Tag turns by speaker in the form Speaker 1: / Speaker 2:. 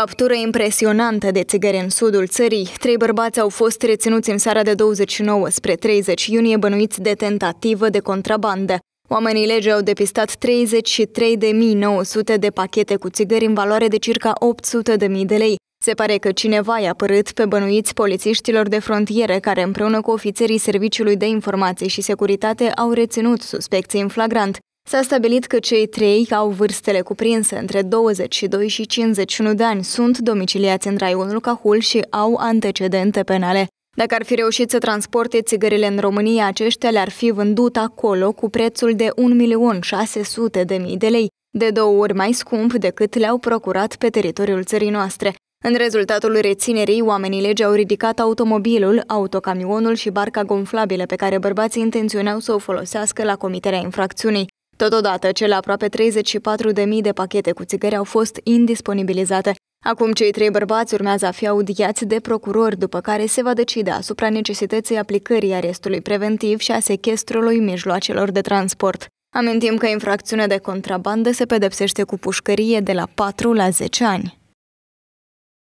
Speaker 1: Captură impresionantă de țigări în sudul țării. Trei bărbați au fost reținuți în seara de 29 spre 30 iunie bănuiți de tentativă de contrabandă. Oamenii lege au depistat 33.900 de pachete cu țigări în valoare de circa 800.000 de lei. Se pare că cineva i-a părât pe bănuiți polițiștilor de frontieră, care împreună cu ofițerii Serviciului de Informații și Securitate au reținut suspecții în flagrant. S-a stabilit că cei trei au vârstele cuprinse între 22 și 51 de ani, sunt domiciliați în raionul Cahul și au antecedente penale. Dacă ar fi reușit să transporte țigările în România, aceștia le-ar fi vândut acolo cu prețul de 1.600.000 de lei, de două ori mai scump decât le-au procurat pe teritoriul țării noastre. În rezultatul reținerii, oamenii lege au ridicat automobilul, autocamionul și barca gonflabilă pe care bărbații intenționau să o folosească la comiterea infracțiunii. Totodată, cele aproape 34.000 de pachete cu țigări au fost indisponibilizate. Acum cei trei bărbați urmează a fi audiați de procurori, după care se va decide asupra necesității aplicării arestului preventiv și a sechestrului mijloacelor de transport. Amintim că infracțiunea de contrabandă se pedepsește cu pușcărie de la 4 la 10 ani.